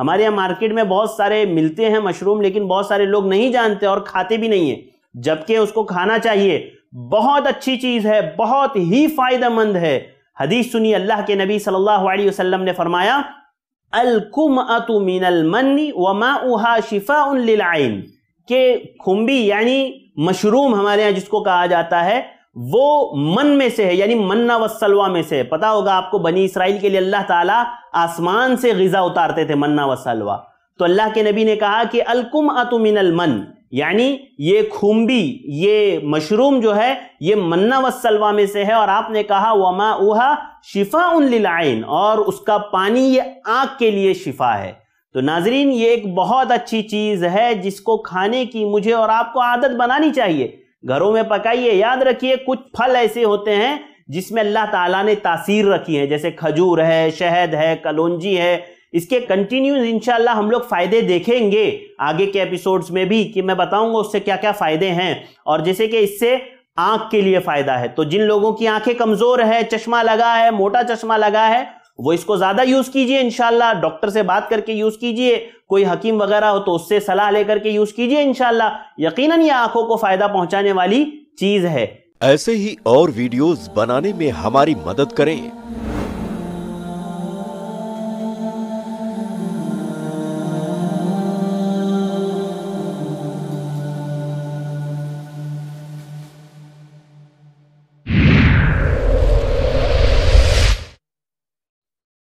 हमारे यहाँ मार्केट में बहुत सारे मिलते हैं मशरूम लेकिन बहुत सारे लोग नहीं जानते और खाते भी नहीं है जबकि उसको खाना चाहिए बहुत अच्छी चीज है बहुत ही फायदेमंद है हदीस सुनी अल्लाह के नबी सल्लल्लाहु अलैहि वसल्लम ने फरमाया अलकुम अतु मिनल मन्नी व मा उहा शिफा उन के खुम्बी यानी मशरूम हमारे यहाँ जिसको कहा जाता है वो मन में से है यानी मन्ना वसलवा में से पता होगा आपको बनी इसराइल के लिए अल्लाह ताला आसमान से गजा उतारते थे मन्ना वसलवा तो अल्लाह के नबी ने कहा कि अलकुम अतुमिनल मन यानी ये खुम्बी ये मशरूम जो है ये मन्ना वसलवा में से है और आपने कहा वमा उहा शिफा उन लिलाइन और उसका पानी ये आँख के लिए शिफा है तो नाजरीन ये एक बहुत अच्छी चीज़ है जिसको खाने की मुझे और आपको आदत बनानी चाहिए घरों में पकाइए याद रखिए कुछ फल ऐसे होते हैं जिसमें अल्लाह ताला ने तासीर रखी है जैसे खजूर है शहद है कलौजी है इसके कंटिन्यू इंशाल्लाह हम लोग फ़ायदे देखेंगे आगे के एपिसोड्स में भी कि मैं बताऊंगा उससे क्या क्या फ़ायदे हैं और जैसे कि इससे आंख के लिए फ़ायदा है तो जिन लोगों की आंखें कमज़ोर है चश्मा लगा है मोटा चश्मा लगा है वो इसको ज्यादा यूज कीजिए इनशाला डॉक्टर से बात करके यूज कीजिए कोई हकीम वगैरह हो तो उससे सलाह लेकर के यूज कीजिए इनशाला यकीन ये आंखों को फायदा पहुंचाने वाली चीज है ऐसे ही और वीडियोस बनाने में हमारी मदद करें